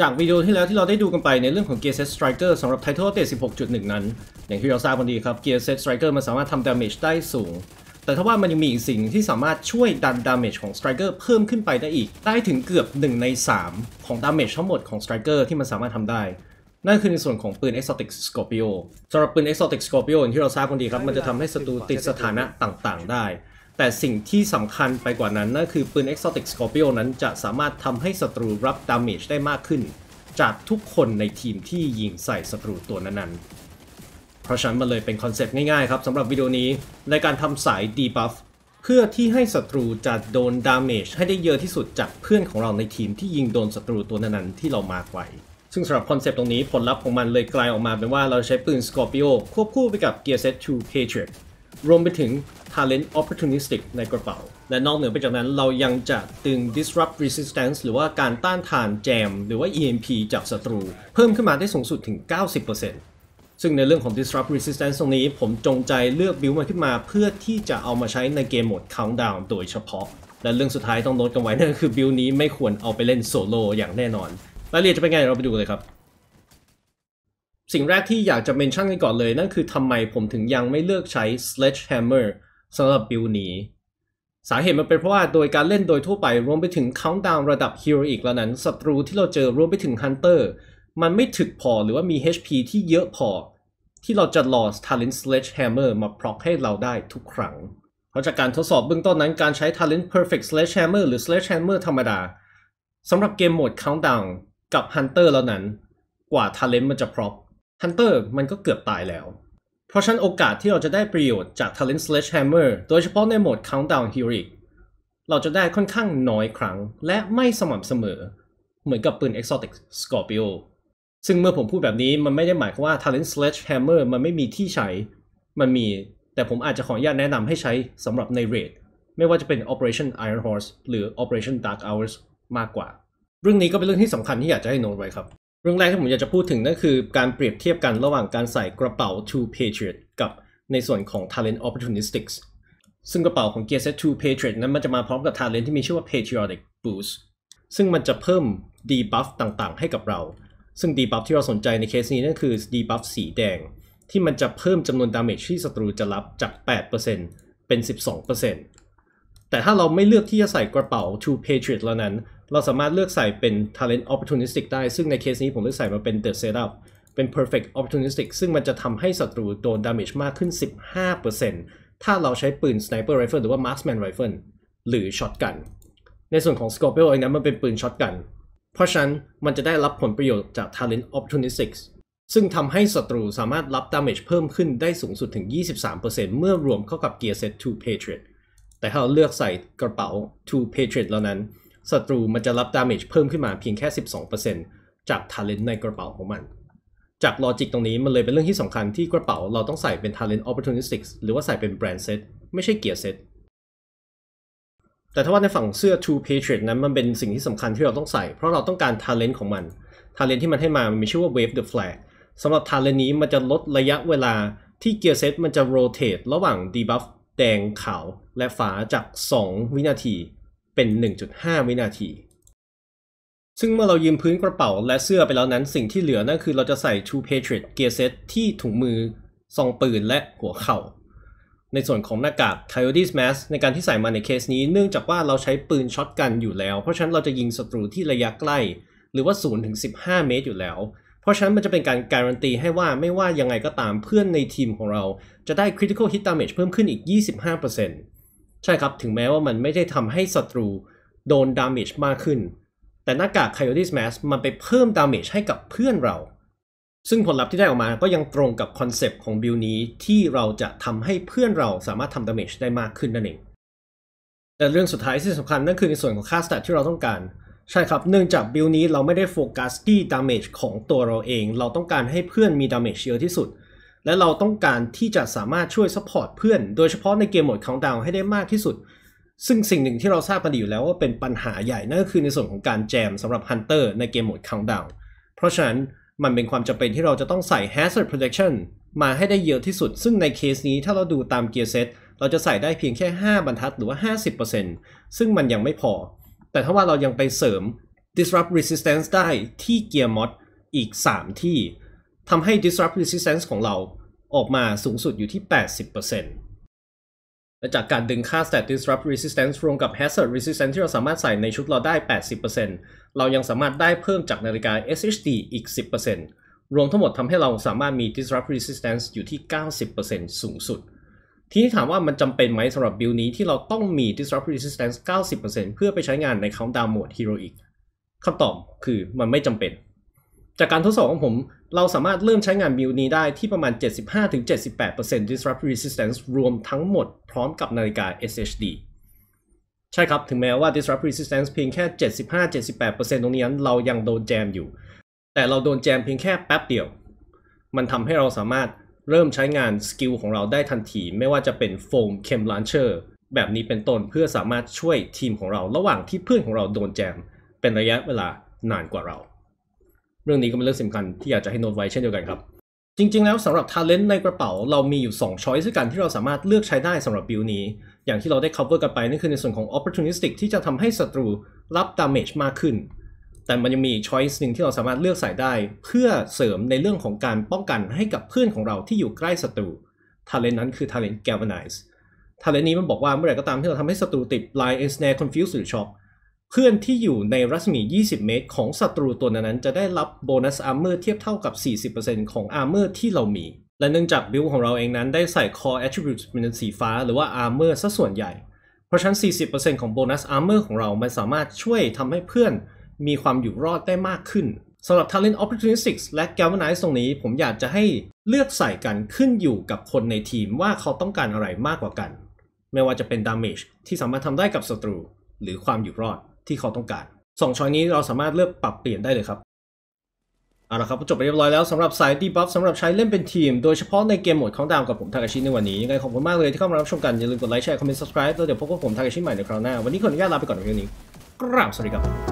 จากวิดีโอที่แล้วที่เราได้ดูกันไปในเรื่องของ Gear Set Striker สำหรับ Title Update 16.1 นั้น อย่างที่เราทราบกันดีครับ Gear Set Striker มันสามารถทำ damage ได้สูง แต่ถ้าว่ามันยังมีอีกสิ่งที่สามารถช่วยดัน damage ของ Striker เพิ่มขึ้นไปได้อีก ได้ถึงเกือบ 1 ใน 3 ของ damage ทั้งหมดของ Striker ที่มันสามารถทำได้ นั่นคือในส่วนของปืน Exotic Scorpio สำหรับปืน Exotic Scorpio อย่างที่เราทราบกันดีครับมันจะทำให้ศัตรูติดสถานะต่างๆ ได้แต่สิ่งที่สำคัญไปกว่านั้นนั่นคือปืน Exotic Scorpio นั้นจะสามารถทำให้ศัตรูรับดาเมจได้มากขึ้น จากทุกคนในทีมที่ยิงใส่ศัตรูตัวนั้นๆ เพราะฉะนั้นมันเลยเป็นคอนเซ็ปต์ง่ายๆครับสำหรับวิดีโอ นี้ในการทำสายดีบัฟเพื่อที่ให้ศัตรูจะโดนดาเมจให้ได้เยอะที่สุดจากเพื่อนของเราในทีมที่ยิงโดนศัตรูตัวนั้นๆที่เรามาไว้ซึ่งสำหรับคอนเซปต์ตรงนี้ผลลัพธ์ของมันเลยกลายออกมาเป็นว่าเราใช้ปืน Scorpio ควบคู่ไปกับ Gear Set 2 Patriot รวมไปถึง Talent Opportunistic ในกระเป๋า และนอกเหนือไปจากนั้นเรายังจะตึง Disrupt Resistance หรือว่าการต้านทานแจม หรือว่า EMP จากศัตรู เพิ่มขึ้นมาได้สูงสุดถึง 90%ซึ่งในเรื่องของ Disrupt Resistance ตรงนี้ผมจงใจเลือกบิวมาขึ้นมาเพื่อที่จะเอามาใช้ในเกมโหมด Countdown โดยเฉพาะ และเรื่องสุดท้ายต้องโน้ตกันไว้นั่นคือบิวนี้ไม่ควรเอาไปเล่นโซโลอย่างแน่นอนรายละเอียดจะเป็นไงเราไปดูเลยครับสิ่งแรกที่อยากจะเมนชั่นกันก่อนเลย นั่นคือทำไมผมถึงยังไม่เลือกใช้ sledgehammer สำหรับบิลนี้ สาเหตุมันเป็นเพราะว่าโดยการเล่นโดยทั่วไป รวมไปถึง countdown ระดับ h e r o ีกแล้วนั้นศัตรูที่เราเจอรวมไปถึง hunter มันไม่ถึกพอหรือว่ามี HP ที่เยอะพอ ที่เราจะลอ talent sledgehammer มาพร็อกให้เราได้ทุกครั้ง เพราะจากการทดสอบเบื้องต้นนั้นการใช้ talent perfect sledgehammer หรือ sledgehammer ธรรมดาสำหรับเกมโหมด countdown กับ hunter แล้วนั้น กว่า talent มันจะพร็อกฮันเตอร์มันก็เกือบตายแล้ว เพราะฉะนั้นโอกาสที่เราจะได้ประโยชน์จาก Talent Sledgehammer โดยเฉพาะในโหมด Countdown Heroic เราจะได้ค่อนข้างน้อยครั้งและไม่สม่ำเสมอ เหมือนกับปืน Exotic Scorpio ซึ่งเมื่อผมพูดแบบนี้มันไม่ได้หมายความว่า Talent Sledgehammer มันไม่มีที่ใช้มันมี แต่ผมอาจจะขออนุญาตแนะนำให้ใช้สำหรับในเรดไม่ว่าจะเป็น Operation Iron Horse หรือ Operation Dark Hours มากกว่า เรื่องนี้ก็เป็นเรื่องที่สำคัญที่อยากจะให้โน้ตไว้ครับเรื่องแรกที่ผมอยากจะพูดถึงนั่นคือการเปรียบเทียบกันระหว่างการใส่กระเป๋า t o Patriot กับในส่วนของ Talent Opportunistics ซึ่งกระเป๋าของ Gear Set Two Patriot นั้นมันจะมาพร้อมกับ Talent ที่มีชื่อว่า Patriotic Boost ซึ่งมันจะเพิ่ม debuff ต่างๆ ให้กับเรา ซึ่ง debuff ที่เราสนใจในเคสนี้นั่นคือ debuff สีแดง ที่มันจะเพิ่มจำนวน damage ที่ศัตรูจะรับจาก 8%เป็น 12%แต่ถ้าเราไม่เลือกที่จะใส่กระเป๋า t o Patriot แล้วนั้นเราสามารถเลือกใส่เป็น talent opportunistic ได้ ซึ่งในเคสนี้ผมเลือกใส่มาเป็น the setup เป็น perfect opportunistic ซึ่งมันจะทำให้ศัตรูโดน damage มากขึ้น 15%ถ้าเราใช้ปืน sniper rifle หรือว่า marksman rifle หรือ shotgun ในส่วนของ scorpio เองนะมันเป็นปืน shotgun เพราะฉะนั้นมันจะได้รับผลประโยชน์จาก talent opportunistic ซึ่งทำให้ศัตรูสามารถรับ damage เพิ่มขึ้นได้สูงสุดถึง 23%เมื่อรวมเข้ากับ gear set 2 patriot แต่ถ้าเราเลือกใส่กระเป๋า2 patriot แล้วนั้นศัตรูมันจะรับดาเมจเพิ่มขึ้นมาเพียงแค่ 12%จากทาเลนต์ในกระเป๋าของมัน จากลอจิกตรงนี้มันเลยเป็นเรื่องที่สำคัญที่กระเป๋าเราต้องใส่เป็นทาเลน e n t Opportunistics หรือว่าใส่เป็นแบรนด์เซตไม่ใช่เกียร์เซต แต่ถ้าว่าในฝั่งเสื้อ True Patriot นั้นมันเป็นสิ่งที่สำคัญที่เราต้องใส่เพราะเราต้องการ t a เล n t ของมัน t a เล n t ที่มันให้มามันมีชื่อว่า Wave the Flag สำหรับา a l e n t นี้มันจะลดระยะเวลาที่เกียร์เซตมันจะโรเตทระหว่าง Debuff แดงขาวและฟ้าจาก 2 วินาทีเป็น 1.5 วินาที ซึ่งเมื่อเรายืมพื้นกระเป๋าและเสื้อไปแล้วนั้นสิ่งที่เหลือนั่นคือเราจะใส่ True Patriot Gear Set ที่ถุงมือ ซองปืนและหัวเข่า ในส่วนของหน้ากาก Coyote's Mask ในการที่ใส่มาในเคสนี้ เนื่องจากว่าเราใช้ปืนช็อตกันอยู่แล้ว เพราะฉะนั้นเราจะยิงศัตรูที่ระยะใกล้ หรือว่า 0-15 เมตรอยู่แล้ว เพราะฉะนั้นมันจะเป็นการการันตีให้ว่าไม่ว่ายังไงก็ตามเพื่อนในทีมของเรา จะได้ critical hit damage เพิ่มขึ้นอีก 25%ใช่ครับถึงแม้ว่ามันไม่ได้ทำให้ศัตรูโดนดามจมากขึ้น แต่หน้ากาก Coyote Smash มันไปเพิ่มดามจให้กับเพื่อนเรา ซึ่งผลลัพธ์ที่ได้ออกมาก็ยังตรงกับคอนเซปต์ของบิลนี้ที่เราจะทำให้เพื่อนเราสามารถทำดามจได้มากขึ้นนั่นเองแต่เรื่องสุดท้ายที่สำคัญนั่นคือในส่วนของค่าสแตทที่เราต้องการ ใช่ครับเนื่องจากบิลนี้เราไม่ได้โฟกัสที่ดามจของตัวเราเอง เราต้องการให้เพื่อนมีดามจเยอะที่สุดและเราต้องการที่จะสามารถช่วยซัพพอร์ตเพื่อน โดยเฉพาะในเกมโหมดของดาวให้ได้มากที่สุด ซึ่งสิ่งหนึ่งที่เราทราบกันอยู่แล้วว่าเป็นปัญหาใหญ่ นั่นก็คือในส่วนของการแจมสำหรับฮันเตอร์ในเกมโหมดของดาวเพราะฉะนั้นมันเป็นความจำเป็นที่เราจะต้องใส่ hazard protection มาให้ได้เยอะที่สุด ซึ่งในเคสนี้ถ้าเราดูตามเกียร์เซตเราจะใส่ได้เพียงแค่ 5 บรรทัดหรือว่า50%ซึ่งมันยังไม่พอ แต่ถ้าว่าเรายังไปเสริม disrupt resistance ได้ที่เกียร์มอดอีก 3 ที่ทำให้ disrupt resistance ของเราออกมาสูงสุดอยู่ที่ 80%และจากการดึงค่า stat disrupt resistance รวมกับ hazard resistance ที่เราสามารถใส่ในชุดเราได้ 80%เรายังสามารถได้เพิ่มจากนาฬิกา SHD อีก 10%รวมทั้งหมดทำให้เราสามารถมี disrupt resistance อยู่ที่ 90%สูงสุด ทีนี้ถามว่ามันจำเป็นไหมสำหรับบิลนี้ที่เราต้องมี disrupt resistance 90%เพื่อไปใช้งานใน countdown mode heroic คำตอบคือมันไม่จำเป็นจากการทดสอบของผมเราสามารถเริ่มใช้งานบิวนี้ได้ที่ประมาณ 75-78% disrupt resistance รวมทั้งหมดพร้อมกับนาฬิกา SHD ใช่ครับถึงแม้ว่า disrupt resistance เพียงแค่ 75-78%ตรงนี้้นเรายังโดนแจมอยู่ แต่เราโดนแจมเพียงแค่แป๊บเดียว มันทำให้เราสามารถเริ่มใช้งานสกิลของเราได้ทันทีไม่ว่าจะเป็นโฟมเคมลันเชอร์แบบนี้เป็นต้นเพื่อสามารถช่วยทีมของเราระหว่างที่เพื่อนของเราโดนแจม เป็นระยะเวลานานกว่าเราเรื่องนี้ก็เป็นเรื่องสำคัญที่อยากจะให้โน้ตไว้เช่นเดียวกันครับ จริงๆแล้วสำหรับ t าเล n นในกระเป๋า เรามีอยู่ 2ช้อยส์ด้วยกันที่เราสามารถเลือกใช้ได้สำหรับบิลนี้ อย่างที่เราได้ cover กันไปนั่นคือในส่วนของ opportunistic ที่จะทำให้ศัตรูรับดาเมจมากขึ้น แต่มันยังมีช้อยส์หนึ่งที่เราสามารถเลือกใส่ได้เพื่อเสริมในเรื่องของการป้องกันให้กับเพื่อนของเราที่อยู่ใกล้ศัตรูท a l e n t นั้นคือาเล e n t galvanize ทาเลนนี้มันบอกว่าเมื่อไหร่ก็ตามที่เราทำให้ศัตรูติด Line Ensnare Confuse หรือ Shock เพื่อนที่อยู่ในรัศมี 20 เมตรของศัตรูตัวนั้นจะได้รับโบนัสอาร์เมอร์เทียบเท่ากับ 40%ของอาร์เมอร์ที่เรามี และเนื่องจากบิลของเราเองนั้นได้ใส่ Core a t t r i b u t e เป็นสีฟ้าหรือว่าอาร์เมอร์ซะส่วนใหญ่ เพราะฉะนั้น 40%ของโบนัสอาร์เมอร์ของเรา มันสามารถช่วยทำให้เพื่อนมีความอยู่รอดได้มากขึ้น สำหรับ Talent Opportunistics และ Galvanize ตรงนี้ ผมอยากจะให้เลือกใส่กันขึ้นอยู่กับคนในทีมว่าเขาต้องการอะไรมากกว่ากัน ไม่ว่าจะเป็น Damage ที่สามารถทำได้กับศัตรู หรือความอยู่รอดที่เขาต้องการ 2ช้อยนี้เราสามารถเลือกปรับเปลี่ยนได้เลยครับ เอาละครับจบไปเรียบร้อยแล้วสำหรับสายดีบัฟสำหรับใช้เล่นเป็นทีม โดยเฉพาะในเกมโหมดของดาวกับผมทากาชิในวันนี้ ยังไงขอบคุณมากเลยที่เข้ามารับชมกัน อย่าลืมกดไลค์แชร์คอมเมนต์ subscribe แล้วเดี๋ยวพบกับผมทากาชิใหม่ในคราวหน้า วันนี้ขออนุญาตลาไปก่อนในวันนี้กราบสวัสดีครับ